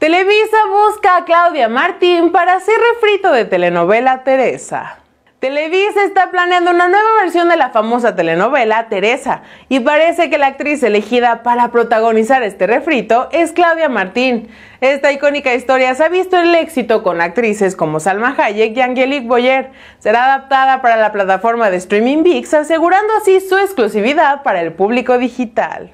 Televisa busca a Claudia Martín para hacer refrito de telenovela Teresa. Televisa está planeando una nueva versión de la famosa telenovela Teresa y parece que la actriz elegida para protagonizar este refrito es Claudia Martín. Esta icónica historia se ha visto el éxito con actrices como Salma Hayek y Angelique Boyer. Será adaptada para la plataforma de streaming VIX asegurando así su exclusividad para el público digital.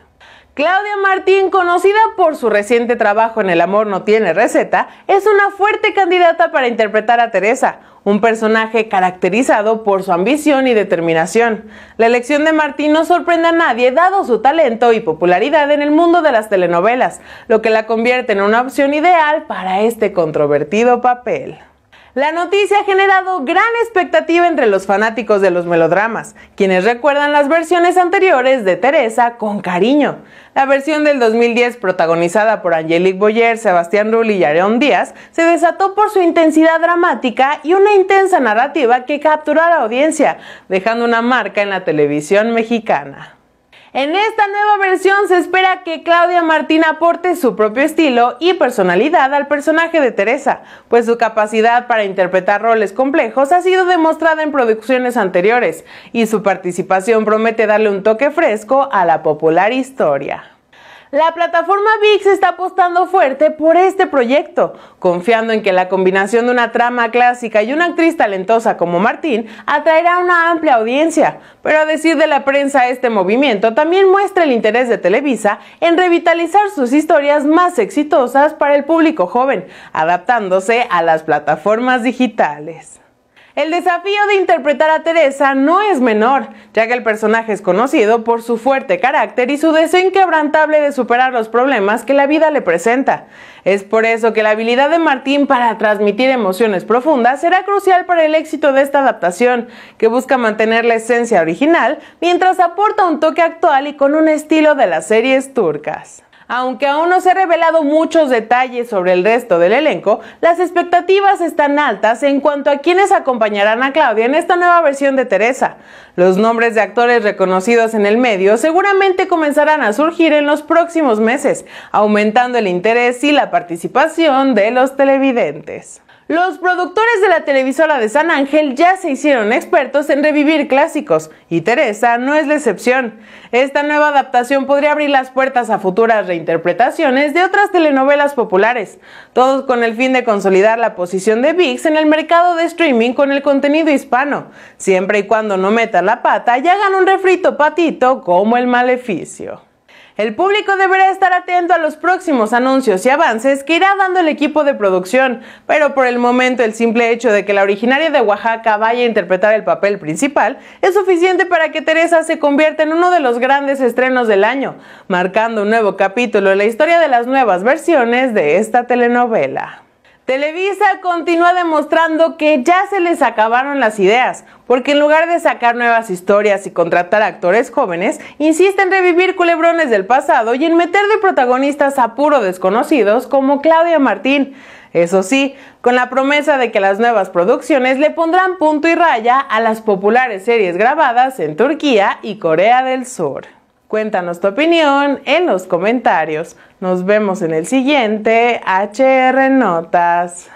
Claudia Martín, conocida por su reciente trabajo en El amor no tiene receta, es una fuerte candidata para interpretar a Teresa, un personaje caracterizado por su ambición y determinación. La elección de Martín no sorprende a nadie dado su talento y popularidad en el mundo de las telenovelas, lo que la convierte en una opción ideal para este controvertido papel. La noticia ha generado gran expectativa entre los fanáticos de los melodramas, quienes recuerdan las versiones anteriores de Teresa con cariño. La versión del 2010 protagonizada por Angelique Boyer, Sebastián Rulli y Areón Díaz se desató por su intensidad dramática y una intensa narrativa que capturó a la audiencia, dejando una marca en la televisión mexicana. En esta nueva versión se espera que Claudia Martín aporte su propio estilo y personalidad al personaje de Teresa, pues su capacidad para interpretar roles complejos ha sido demostrada en producciones anteriores y su participación promete darle un toque fresco a la popular historia. La plataforma VIX está apostando fuerte por este proyecto, confiando en que la combinación de una trama clásica y una actriz talentosa como Martín atraerá una amplia audiencia. Pero a decir de la prensa, este movimiento también muestra el interés de Televisa en revitalizar sus historias más exitosas para el público joven, adaptándose a las plataformas digitales. El desafío de interpretar a Teresa no es menor, ya que el personaje es conocido por su fuerte carácter y su deseo inquebrantable de superar los problemas que la vida le presenta. Es por eso que la habilidad de Martín para transmitir emociones profundas será crucial para el éxito de esta adaptación, que busca mantener la esencia original mientras aporta un toque actual y con un estilo de las series turcas. Aunque aún no se han revelado muchos detalles sobre el resto del elenco, las expectativas están altas en cuanto a quienes acompañarán a Claudia en esta nueva versión de Teresa. Los nombres de actores reconocidos en el medio seguramente comenzarán a surgir en los próximos meses, aumentando el interés y la participación de los televidentes. Los productores de la televisora de San Ángel ya se hicieron expertos en revivir clásicos, y Teresa no es la excepción. Esta nueva adaptación podría abrir las puertas a futuras reinterpretaciones de otras telenovelas populares, todos con el fin de consolidar la posición de VIX en el mercado de streaming con el contenido hispano, siempre y cuando no meta la pata y hagan un refrito patito como el maleficio. El público deberá estar atento a los próximos anuncios y avances que irá dando el equipo de producción, pero por el momento el simple hecho de que la originaria de Oaxaca vaya a interpretar el papel principal es suficiente para que Teresa se convierta en uno de los grandes estrenos del año, marcando un nuevo capítulo en la historia de las nuevas versiones de esta telenovela. Televisa continúa demostrando que ya se les acabaron las ideas, porque en lugar de sacar nuevas historias y contratar actores jóvenes, insiste en revivir culebrones del pasado y en meter de protagonistas a puro desconocidos como Claudia Martín. Eso sí, con la promesa de que las nuevas producciones le pondrán punto y raya a las populares series grabadas en Turquía y Corea del Sur. Cuéntanos tu opinión en los comentarios. Nos vemos en el siguiente HR Notas.